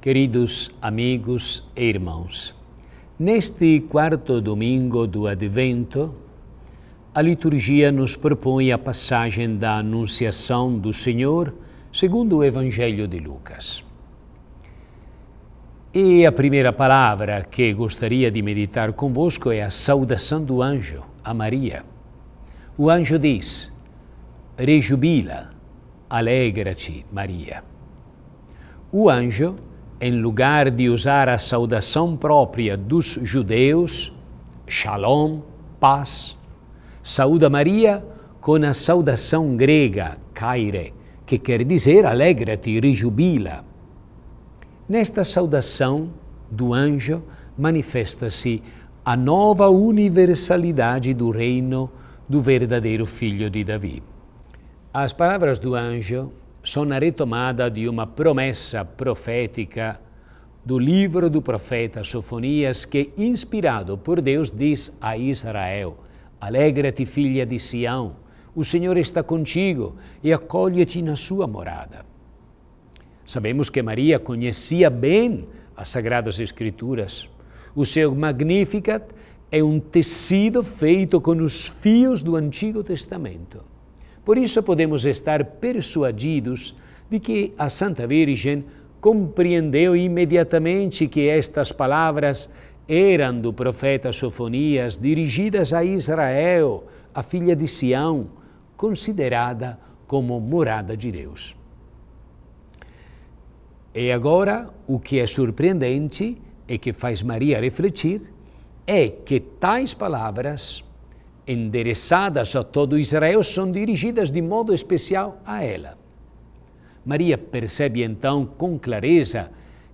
Queridos amigos e irmãos, neste quarto domingo do Advento, a liturgia nos propõe a passagem da Anunciação do Senhor segundo o Evangelho de Lucas. E a primeira palavra que gostaria de meditar convosco é a saudação do anjo a Maria. O anjo diz: Rejubila, alegra-te, Maria. O anjo em lugar de usar a saudação própria dos judeus, Shalom, paz, saúda Maria com a saudação grega, Kaire, que quer dizer alegra-te rejubila. Nesta saudação do anjo manifesta-se a nova universalidade do reino do verdadeiro filho de Davi. As palavras do anjo sono a retomada de uma promessa profética do livro do profeta Sofonias, que, inspirado por Deus, diz a Israel: Alegra-te, filha de Sião, o Senhor está contigo e acolhe-te na sua morada. Sabemos que Maria conhecia bem as Sagradas Escrituras. O seu Magnificat é um tecido feito com os fios do Antigo Testamento. Por isso podemos estar persuadidos de que a Santa Virgem compreendeu imediatamente que estas palavras eram do profeta Sofonias dirigidas a Israel, a filha de Sião, considerada como morada de Deus. E agora, o que é surpreendente e que faz Maria refletir é que tais palavras endereçadas a todo Israel, são dirigidas de modo especial a ela. Maria percebe então com clareza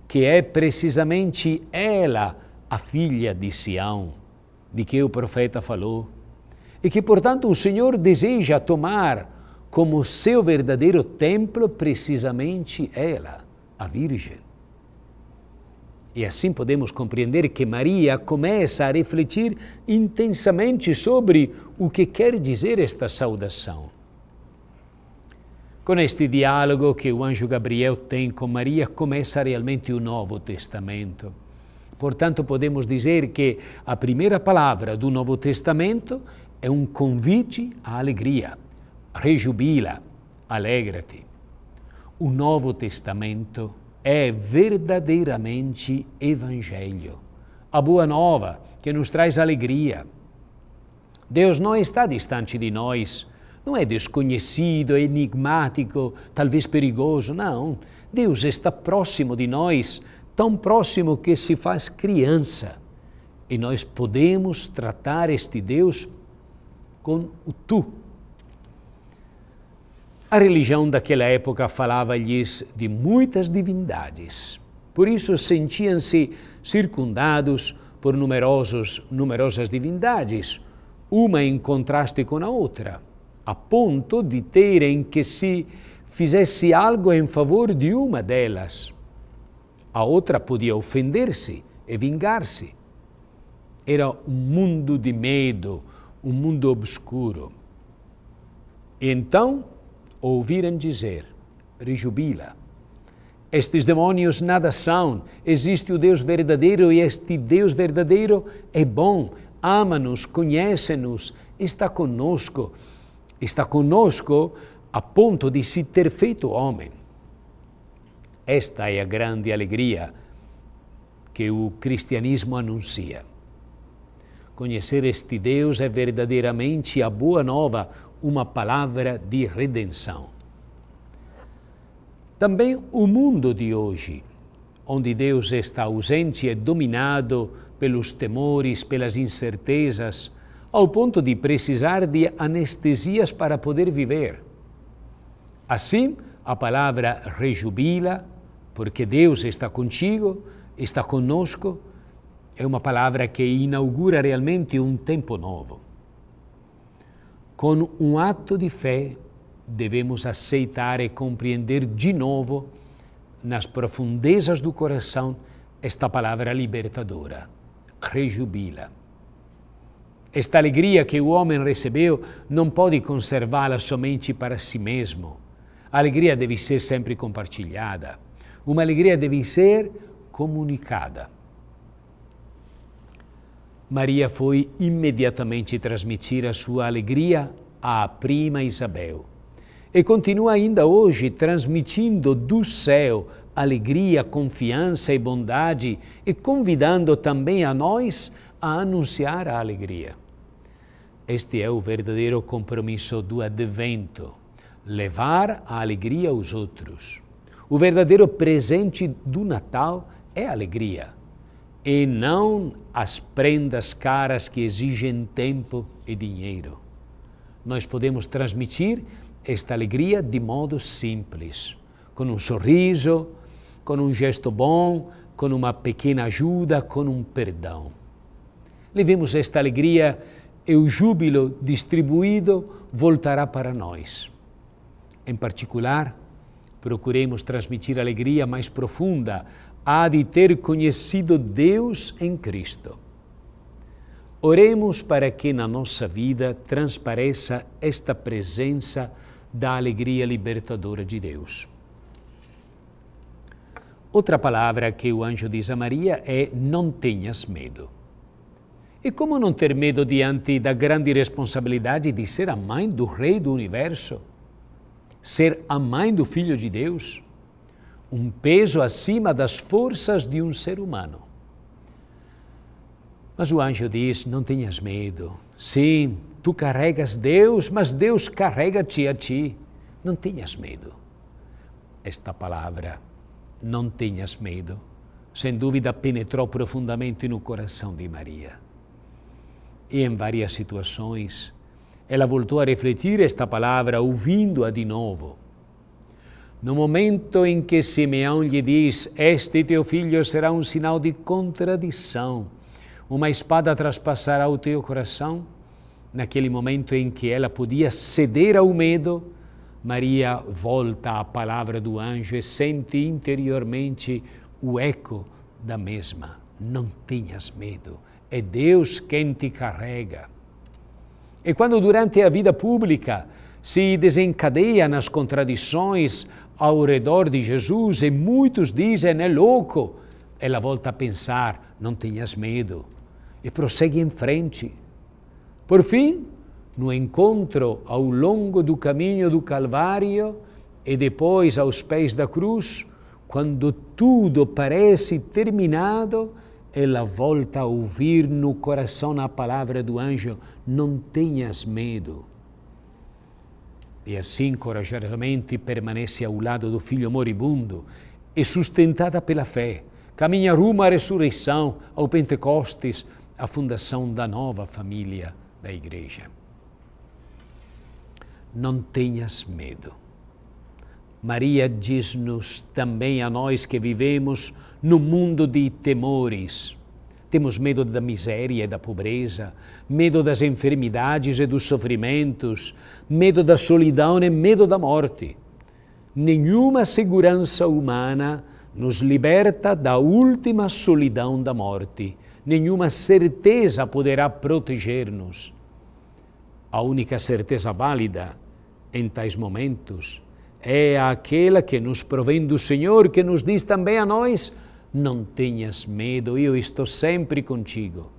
que é precisamente ela a filha de Sião, de que o profeta falou, e que, portanto, o Senhor deseja tomar como seu verdadeiro templo precisamente ela, a Virgem. E assim podemos compreender que Maria começa a refletir intensamente sobre o que quer dizer esta saudação. Com este diálogo que o anjo Gabriel tem com Maria, começa realmente o Novo Testamento. Portanto, podemos dizer que a primeira palavra do Novo Testamento é um convite à alegria. Rejubila, alegra-te. O Novo Testamento é verdadeiramente evangelho. A boa nova que nos traz alegria. Deus não está distante de nós, não é desconhecido, é enigmático, talvez perigoso, não. Deus está próximo de nós, tão próximo que se faz criança. E nós podemos tratar este Deus com o tu, a religião daquela época falava-lhes de muitas divindades. Por isso sentiam-se circundados por numerosos, numerosas divindades, uma em contraste com a outra, a ponto de terem que se fizesse algo em favor de uma delas. A outra podia ofender-se e vingar-se. Era um mundo de medo, um mundo obscuro. E então, ouviram dizer: Rejubila. Estes demônios nada são, existe o Deus verdadeiro e este Deus verdadeiro é bom, ama-nos, conhece-nos, está conosco, está conosco a ponto de se ter feito homem. Esta é a grande alegria que o cristianismo anuncia. Conhecer este Deus é verdadeiramente a boa nova, uma palavra de redenção. Também o mundo de hoje, onde Deus está ausente, é dominado pelos temores, pelas incertezas, ao ponto de precisar de anestesias para poder viver. Assim, a palavra rejubila, porque Deus está contigo, está conosco é uma palavra que inaugura realmente um tempo novo. Com um ato de fé, devemos aceitar e compreender de novo, nas profundezas do coração, esta palavra libertadora, rejubila. Esta alegria que o homem recebeu não pode conservá-la somente para si mesmo. A alegria deve ser sempre compartilhada. Uma alegria deve ser comunicada. Maria foi imediatamente transmitir a sua alegria à prima Isabel. E continua ainda hoje transmitindo do céu alegria, confiança e bondade e convidando também a nós a anunciar a alegria. Este é o verdadeiro compromisso do advento levar a alegria aos outros. O verdadeiro presente do Natal é a alegria e não as prendas caras que exigem tempo e dinheiro. Nós podemos transmitir esta alegria de modo simples, com um sorriso, com um gesto bom, com uma pequena ajuda, com um perdão. Levemos esta alegria e o júbilo distribuído voltará para nós. Em particular, procuremos transmitir alegria mais profunda há de ter conhecido Deus em Cristo. Oremos para que na nossa vida transpareça esta presença da alegria libertadora de Deus. Outra palavra que o anjo diz a Maria é: não tenhas medo. E como não ter medo diante da grande responsabilidade de ser a mãe do Rei do Universo? Ser a mãe do Filho de Deus? um peso acima das forças de um ser humano. Mas o anjo diz: Não tenhas medo. Sim, tu carregas Deus, mas Deus carrega-te a ti. Não tenhas medo. Esta palavra, não tenhas medo, sem dúvida penetrou profundamente no coração de Maria. E em várias situações, ela voltou a refletir esta palavra, ouvindo-a de novo. No momento em que Simeão lhe diz: Este teu filho será um sinal de contradição, uma espada traspassará o teu coração, naquele momento em que ela podia ceder ao medo, Maria volta à palavra do anjo e sente interiormente o eco da mesma. Não tenhas medo, é Deus quem te carrega. E quando durante a vida pública se desencadeia nas contradições ao redor de Jesus e muitos dizem: é louco. Ela volta a pensar: não tenhas medo. E prossegue em frente. Por fim, no encontro ao longo do caminho do Calvário e depois aos pés da cruz, quando tudo parece terminado, ela volta a ouvir no coração a palavra do anjo: não tenhas medo e assim corajosamente permanece ao lado do filho moribundo e sustentada pela fé, caminha rumo à ressurreição, ao Pentecostes, à fundação da nova família da Igreja. Não tenhas medo. Maria diz-nos também a nós que vivemos no mundo de temores, temos medo da miséria e da pobreza, medo das enfermidades e dos sofrimentos, medo da solidão e medo da morte. Nenhuma segurança humana nos liberta da última solidão da morte. Nenhuma certeza poderá proteger-nos. A única certeza válida em tais momentos é aquela que nos provém do Senhor, que nos diz também a nós: não tenhas medo, eu estou sempre contigo.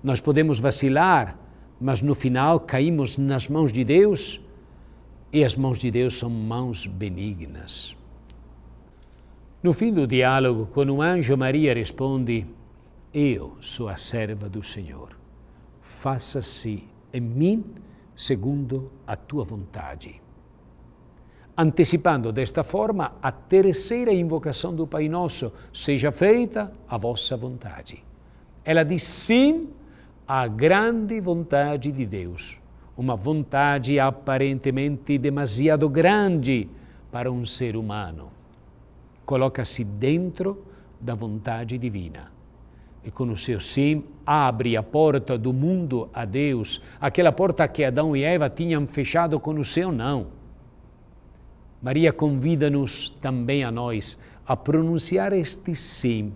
Nós podemos vacilar, mas no final caímos nas mãos de Deus e as mãos de Deus são mãos benignas. No fim do diálogo, com o anjo, Maria responde: Eu sou a serva do Senhor. Faça-se em mim segundo a tua vontade antecipando desta forma a terceira invocação do Pai Nosso, seja feita a vossa vontade. Ela diz sim à grande vontade de Deus, uma vontade aparentemente demasiado grande para um ser humano. Coloca-se dentro da vontade divina. E com o seu sim, abre a porta do mundo a Deus, aquela porta que Adão e Eva tinham fechado com o seu não Maria convida-nos também a nós a pronunciar este sim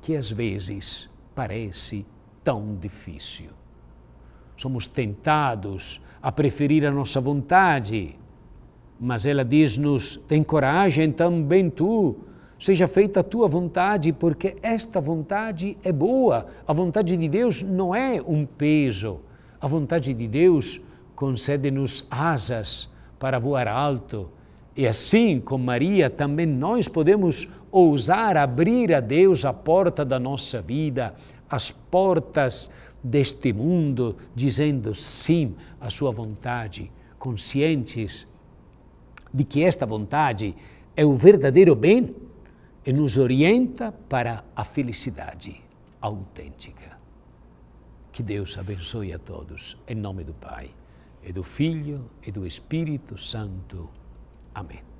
que às vezes parece tão difícil. Somos tentados a preferir a nossa vontade, mas ela diz-nos: tem coragem também tu, seja feita a tua vontade, porque esta vontade é boa. A vontade de Deus não é um peso, a vontade de Deus concede-nos asas para voar alto e assim, com Maria, também nós podemos ousar abrir a Deus a porta da nossa vida, as portas deste mundo, dizendo sim à sua vontade, conscientes de que esta vontade é o verdadeiro bem e nos orienta para a felicidade autêntica. Que Deus abençoe a todos, em nome do Pai, e do Filho e do Espírito Santo. Amin.